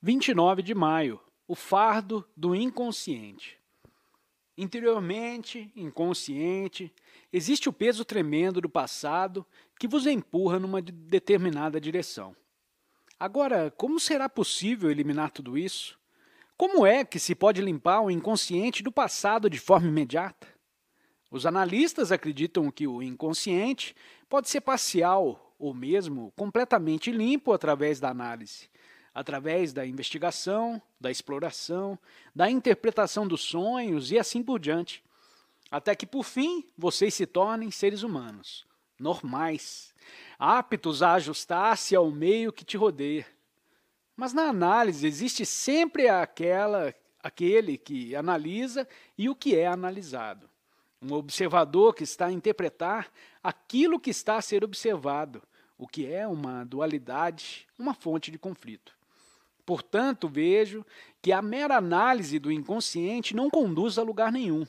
29 de maio, o fardo do inconsciente. Interiormente, inconsciente, existe o peso tremendo do passado que vos empurra numa determinada direção. Agora, como será possível eliminar tudo isso? Como é que se pode limpar o inconsciente do passado de forma imediata? Os analistas acreditam que o inconsciente pode ser parcial ou mesmo completamente limpo através da análise, através da investigação, da exploração, da interpretação dos sonhos e assim por diante, até que por fim vocês se tornem seres humanos, normais, aptos a ajustar-se ao meio que te rodeia. Mas na análise existe sempre aquela aquele que analisa e o que é analisado. Um observador que está a interpretar aquilo que está a ser observado, o que é uma dualidade, uma fonte de conflito. Portanto, vejo que a mera análise do inconsciente não conduz a lugar nenhum.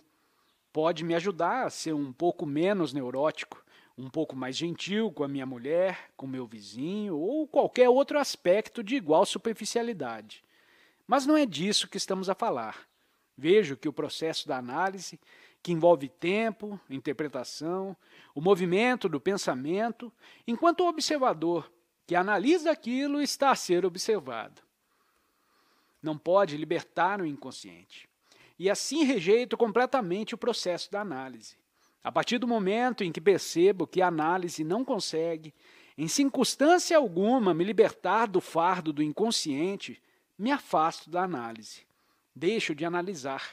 Pode me ajudar a ser um pouco menos neurótico, um pouco mais gentil com a minha mulher, com meu vizinho ou qualquer outro aspecto de igual superficialidade. Mas não é disso que estamos a falar. Vejo que o processo da análise, que envolve tempo, interpretação, o movimento do pensamento, enquanto o observador que analisa aquilo está a ser observado. Não pode libertar o inconsciente. E assim rejeito completamente o processo da análise. A partir do momento em que percebo que a análise não consegue, em circunstância alguma, me libertar do fardo do inconsciente, me afasto da análise. Deixo de analisar.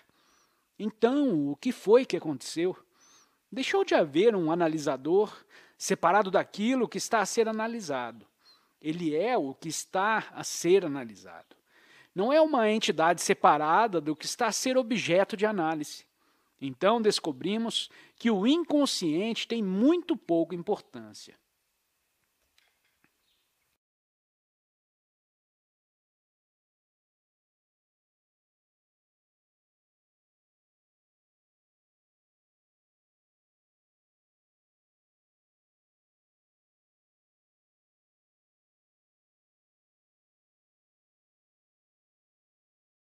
Então, o que foi que aconteceu? Deixou de haver um analisador separado daquilo que está a ser analisado. Ele é o que está a ser analisado não é uma entidade separada do que está a ser objeto de análise. Então descobrimos que o inconsciente tem muito pouca importância.